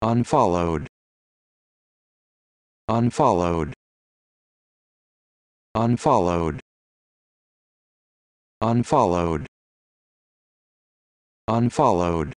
unfollowed unfollowed unfollowed unfollowed unfollowed